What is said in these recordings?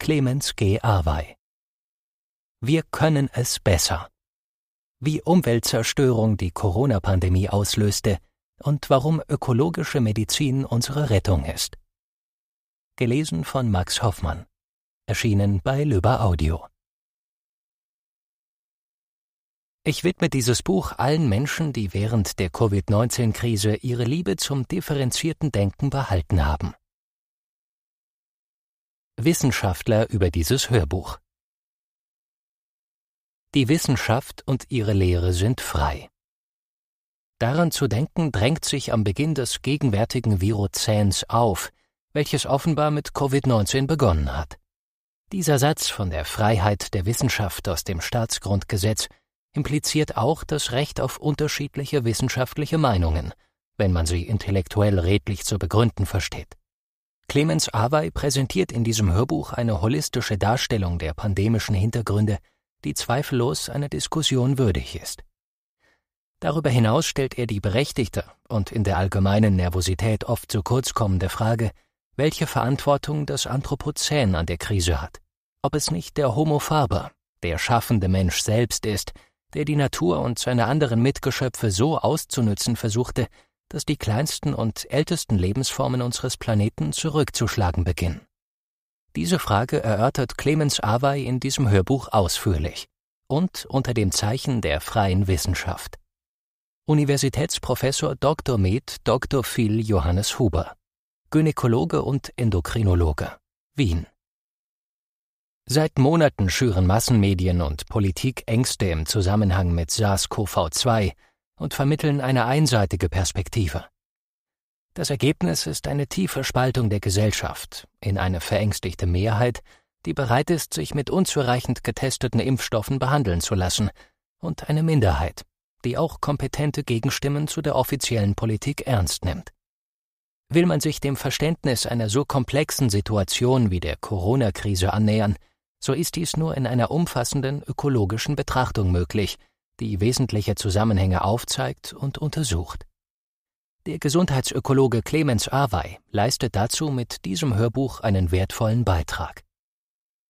Clemens G. Arwey. Wir können es besser. Wie Umweltzerstörung die Corona-Pandemie auslöste und warum ökologische Medizin unsere Rettung ist. Gelesen von Max Hoffmann. Erschienen bei Löber Audio. Ich widme dieses Buch allen Menschen, die während der Covid-19-Krise ihre Liebe zum differenzierten Denken behalten haben. Wissenschaftler über dieses Hörbuch. Die Wissenschaft und ihre Lehre sind frei. Daran zu denken drängt sich am Beginn des gegenwärtigen Virozäns auf, welches offenbar mit Covid-19 begonnen hat. Dieser Satz von der Freiheit der Wissenschaft aus dem Staatsgrundgesetz impliziert auch das Recht auf unterschiedliche wissenschaftliche Meinungen, wenn man sie intellektuell redlich zu begründen versteht. Clemens Awey präsentiert in diesem Hörbuch eine holistische Darstellung der pandemischen Hintergründe, die zweifellos einer Diskussion würdig ist. Darüber hinaus stellt er die berechtigte und in der allgemeinen Nervosität oft zu kurz kommende Frage, welche Verantwortung das Anthropozän an der Krise hat, ob es nicht der Homo faber, der schaffende Mensch selbst ist, der die Natur und seine anderen Mitgeschöpfe so auszunützen versuchte, dass die kleinsten und ältesten Lebensformen unseres Planeten zurückzuschlagen beginnen. Diese Frage erörtert Clemens Awey in diesem Hörbuch ausführlich und unter dem Zeichen der freien Wissenschaft. Universitätsprofessor Dr. Med Dr. Phil Johannes Huber, Gynäkologe und Endokrinologe, Wien. Seit Monaten schüren Massenmedien und Politik Ängste im Zusammenhang mit SARS-CoV-2, und vermitteln eine einseitige Perspektive. Das Ergebnis ist eine tiefe Spaltung der Gesellschaft in eine verängstigte Mehrheit, die bereit ist, sich mit unzureichend getesteten Impfstoffen behandeln zu lassen, und eine Minderheit, die auch kompetente Gegenstimmen zu der offiziellen Politik ernst nimmt. Will man sich dem Verständnis einer so komplexen Situation wie der Corona-Krise annähern, so ist dies nur in einer umfassenden ökologischen Betrachtung möglich – die wesentliche Zusammenhänge aufzeigt und untersucht. Der Gesundheitsökologe Clemens Awey leistet dazu mit diesem Hörbuch einen wertvollen Beitrag.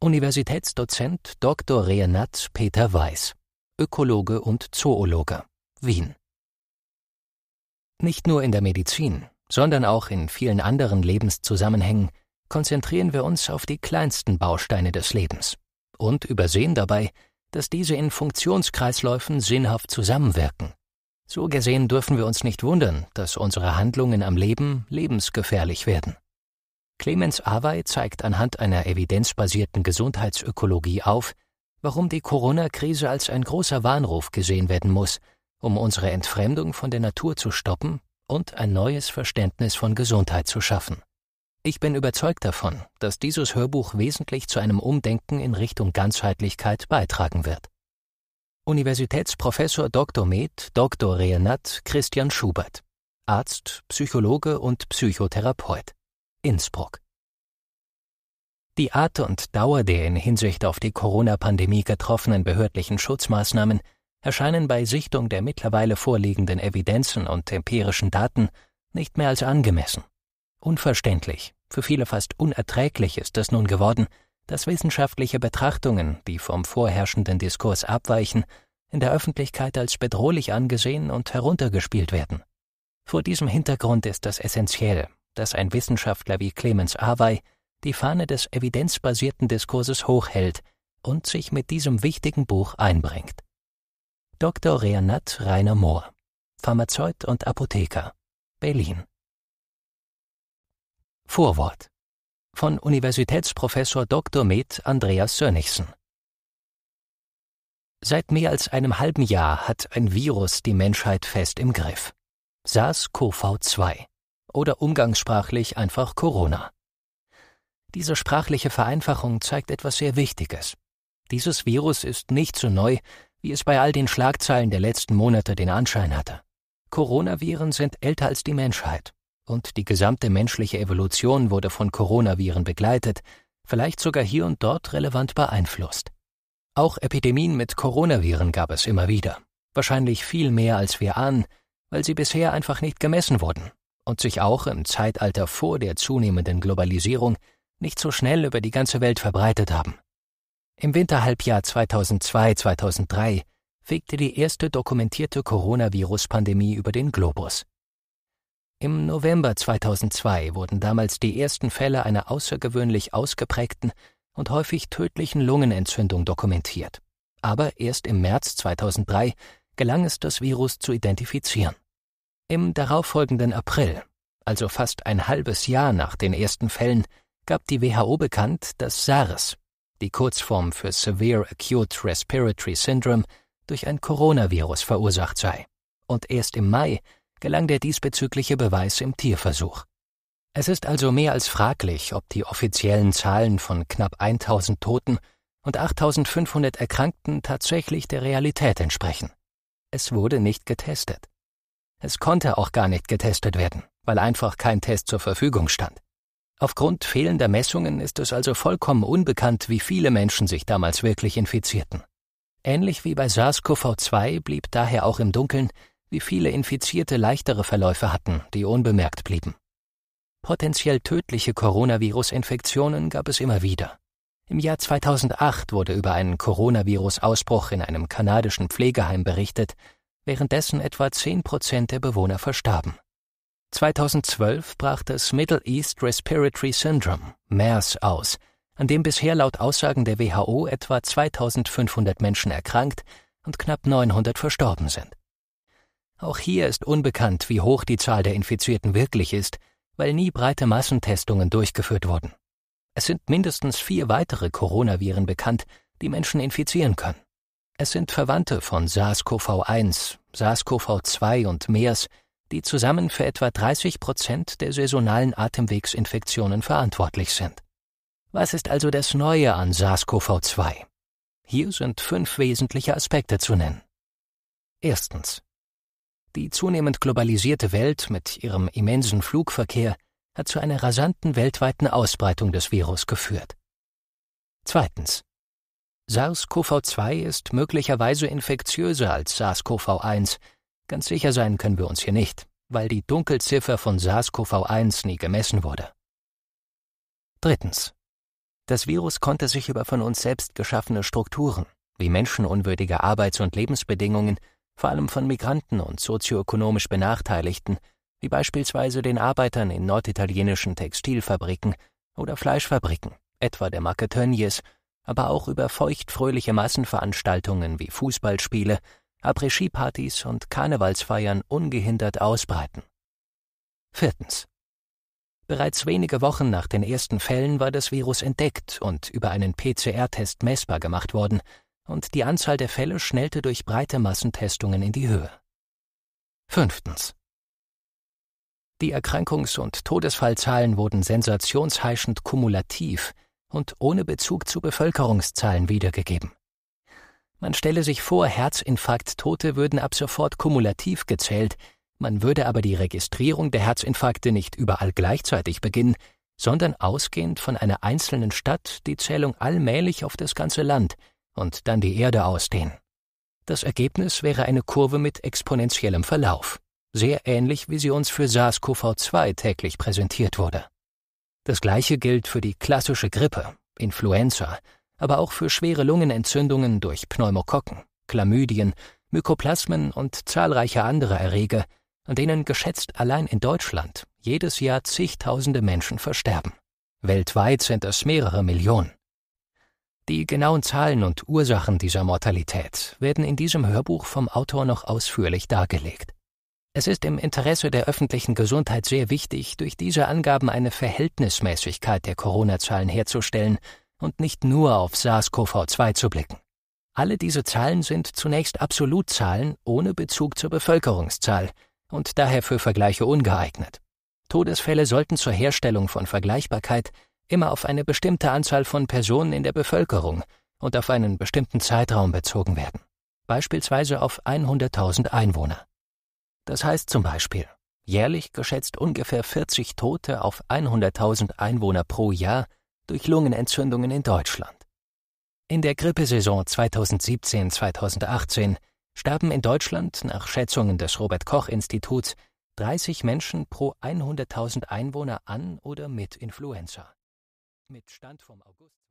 Universitätsdozent Dr. Renat Peter Weiß, Ökologe und Zoologe, Wien. Nicht nur in der Medizin, sondern auch in vielen anderen Lebenszusammenhängen konzentrieren wir uns auf die kleinsten Bausteine des Lebens und übersehen dabei, dass diese in Funktionskreisläufen sinnhaft zusammenwirken. So gesehen dürfen wir uns nicht wundern, dass unsere Handlungen am Leben lebensgefährlich werden. Clemens Awey zeigt anhand einer evidenzbasierten Gesundheitsökologie auf, warum die Corona-Krise als ein großer Warnruf gesehen werden muss, um unsere Entfremdung von der Natur zu stoppen und ein neues Verständnis von Gesundheit zu schaffen. Ich bin überzeugt davon, dass dieses Hörbuch wesentlich zu einem Umdenken in Richtung Ganzheitlichkeit beitragen wird. Universitätsprofessor Dr. Med, Dr. Rehnat Christian Schubert, Arzt, Psychologe und Psychotherapeut, Innsbruck. Die Art und Dauer der in Hinsicht auf die Corona-Pandemie getroffenen behördlichen Schutzmaßnahmen erscheinen bei Sichtung der mittlerweile vorliegenden Evidenzen und empirischen Daten nicht mehr als angemessen. Unverständlich, für viele fast unerträglich ist es nun geworden, dass wissenschaftliche Betrachtungen, die vom vorherrschenden Diskurs abweichen, in der Öffentlichkeit als bedrohlich angesehen und heruntergespielt werden. Vor diesem Hintergrund ist es essentiell, dass ein Wissenschaftler wie Clemens Awey die Fahne des evidenzbasierten Diskurses hochhält und sich mit diesem wichtigen Buch einbringt. Dr. Reanat Rainer Mohr, Pharmazeut und Apotheker, Berlin Vorwort von Universitätsprofessor Dr. Med Andreas Sönnigsen. Seit mehr als einem halben Jahr hat ein Virus die Menschheit fest im Griff. SARS-CoV-2 oder umgangssprachlich einfach Corona. Diese sprachliche Vereinfachung zeigt etwas sehr Wichtiges. Dieses Virus ist nicht so neu, wie es bei all den Schlagzeilen der letzten Monate den Anschein hatte. Coronaviren sind älter als die Menschheit und die gesamte menschliche Evolution wurde von Coronaviren begleitet, vielleicht sogar hier und dort relevant beeinflusst. Auch Epidemien mit Coronaviren gab es immer wieder, wahrscheinlich viel mehr als wir ahnen, weil sie bisher einfach nicht gemessen wurden und sich auch im Zeitalter vor der zunehmenden Globalisierung nicht so schnell über die ganze Welt verbreitet haben. Im Winterhalbjahr 2002-2003 fegte die erste dokumentierte Coronavirus-Pandemie über den Globus. Im November 2002 wurden damals die ersten Fälle einer außergewöhnlich ausgeprägten und häufig tödlichen Lungenentzündung dokumentiert. Aber erst im März 2003 gelang es, das Virus zu identifizieren. Im darauffolgenden April, also fast ein halbes Jahr nach den ersten Fällen, gab die WHO bekannt, dass SARS, die Kurzform für Severe Acute Respiratory Syndrome, durch ein Coronavirus verursacht sei. Und erst im Mai gelang der diesbezügliche Beweis im Tierversuch. Es ist also mehr als fraglich, ob die offiziellen Zahlen von knapp 1000 Toten und 8500 Erkrankten tatsächlich der Realität entsprechen. Es wurde nicht getestet. Es konnte auch gar nicht getestet werden, weil einfach kein Test zur Verfügung stand. Aufgrund fehlender Messungen ist es also vollkommen unbekannt, wie viele Menschen sich damals wirklich infizierten. Ähnlich wie bei SARS-CoV-2 blieb daher auch im Dunkeln, wie viele Infizierte leichtere Verläufe hatten, die unbemerkt blieben. Potenziell tödliche Coronavirus-Infektionen gab es immer wieder. Im Jahr 2008 wurde über einen Coronavirus-Ausbruch in einem kanadischen Pflegeheim berichtet, währenddessen etwa 10 Prozent der Bewohner verstarben. 2012 brach das Middle East Respiratory Syndrome, MERS, aus, an dem bisher laut Aussagen der WHO etwa 2500 Menschen erkrankt und knapp 900 verstorben sind. Auch hier ist unbekannt, wie hoch die Zahl der Infizierten wirklich ist, weil nie breite Massentestungen durchgeführt wurden. Es sind mindestens vier weitere Coronaviren bekannt, die Menschen infizieren können. Es sind Verwandte von SARS-CoV-1, SARS-CoV-2 und MERS, die zusammen für etwa 30 Prozent der saisonalen Atemwegsinfektionen verantwortlich sind. Was ist also das Neue an SARS-CoV-2? Hier sind fünf wesentliche Aspekte zu nennen. Erstens. Die zunehmend globalisierte Welt mit ihrem immensen Flugverkehr hat zu einer rasanten weltweiten Ausbreitung des Virus geführt. Zweitens. SARS-CoV-2 ist möglicherweise infektiöser als SARS-CoV-1. Ganz sicher sein können wir uns hier nicht, weil die Dunkelziffer von SARS-CoV-1 nie gemessen wurde. Drittens. Das Virus konnte sich über von uns selbst geschaffene Strukturen, wie menschenunwürdige Arbeits- und Lebensbedingungen vor allem von Migranten und sozioökonomisch Benachteiligten, wie beispielsweise den Arbeitern in norditalienischen Textilfabriken oder Fleischfabriken, etwa der Marke Tönjes, aber auch über feuchtfröhliche Massenveranstaltungen wie Fußballspiele, Après-Ski-Partys und Karnevalsfeiern ungehindert ausbreiten. Viertens. Bereits wenige Wochen nach den ersten Fällen war das Virus entdeckt und über einen PCR-Test messbar gemacht worden, und die Anzahl der Fälle schnellte durch breite Massentestungen in die Höhe. Fünftens. Die Erkrankungs- und Todesfallzahlen wurden sensationsheischend kumulativ und ohne Bezug zu Bevölkerungszahlen wiedergegeben. Man stelle sich vor, Herzinfarkttote würden ab sofort kumulativ gezählt, man würde aber die Registrierung der Herzinfarkte nicht überall gleichzeitig beginnen, sondern ausgehend von einer einzelnen Stadt die Zählung allmählich auf das ganze Land – und dann die Erde ausdehnen. Das Ergebnis wäre eine Kurve mit exponentiellem Verlauf, sehr ähnlich wie sie uns für SARS-CoV-2 täglich präsentiert wurde. Das gleiche gilt für die klassische Grippe, Influenza, aber auch für schwere Lungenentzündungen durch Pneumokokken, Chlamydien, Mykoplasmen und zahlreiche andere Erreger, an denen geschätzt allein in Deutschland jedes Jahr zigtausende Menschen versterben. Weltweit sind es mehrere Millionen. Die genauen Zahlen und Ursachen dieser Mortalität werden in diesem Hörbuch vom Autor noch ausführlich dargelegt. Es ist im Interesse der öffentlichen Gesundheit sehr wichtig, durch diese Angaben eine Verhältnismäßigkeit der Corona-Zahlen herzustellen und nicht nur auf SARS-CoV-2 zu blicken. Alle diese Zahlen sind zunächst Absolutzahlen ohne Bezug zur Bevölkerungszahl und daher für Vergleiche ungeeignet. Todesfälle sollten zur Herstellung von Vergleichbarkeit immer auf eine bestimmte Anzahl von Personen in der Bevölkerung und auf einen bestimmten Zeitraum bezogen werden, beispielsweise auf 100.000 Einwohner. Das heißt zum Beispiel, jährlich geschätzt ungefähr 40 Tote auf 100.000 Einwohner pro Jahr durch Lungenentzündungen in Deutschland. In der Grippesaison 2017-2018 starben in Deutschland nach Schätzungen des Robert Koch Instituts 30 Menschen pro 100.000 Einwohner an oder mit Influenza. Mit Stand vom August.